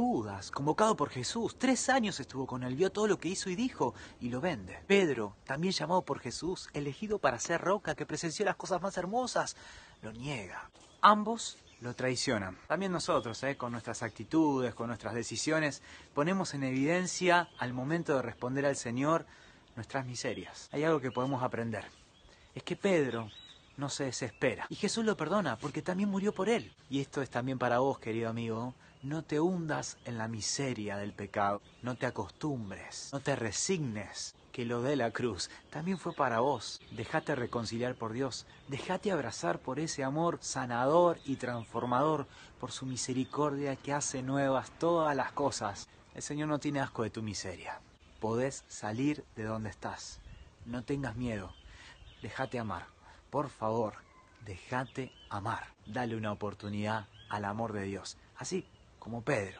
Judas, convocado por Jesús, tres años estuvo con él, vio todo lo que hizo y dijo, y lo vende. Pedro, también llamado por Jesús, elegido para ser roca, que presenció las cosas más hermosas, lo niega. Ambos lo traicionan. También nosotros, eh, con nuestras actitudes, con nuestras decisiones, ponemos en evidencia al momento de responder al Señor nuestras miserias. Hay algo que podemos aprender. Es que Pedro no se desespera. Y Jesús lo perdona porque también murió por él. Y esto es también para vos, querido amigo. No te hundas en la miseria del pecado, no te acostumbres, no te resignes que lo de la cruz también fue para vos. Dejate reconciliar por Dios, dejate abrazar por ese amor sanador y transformador, por su misericordia que hace nuevas todas las cosas. El Señor no tiene asco de tu miseria. Podés salir de donde estás. No tengas miedo. Déjate amar. Por favor, déjate amar. Dale una oportunidad al amor de Dios. Así, como Pedro.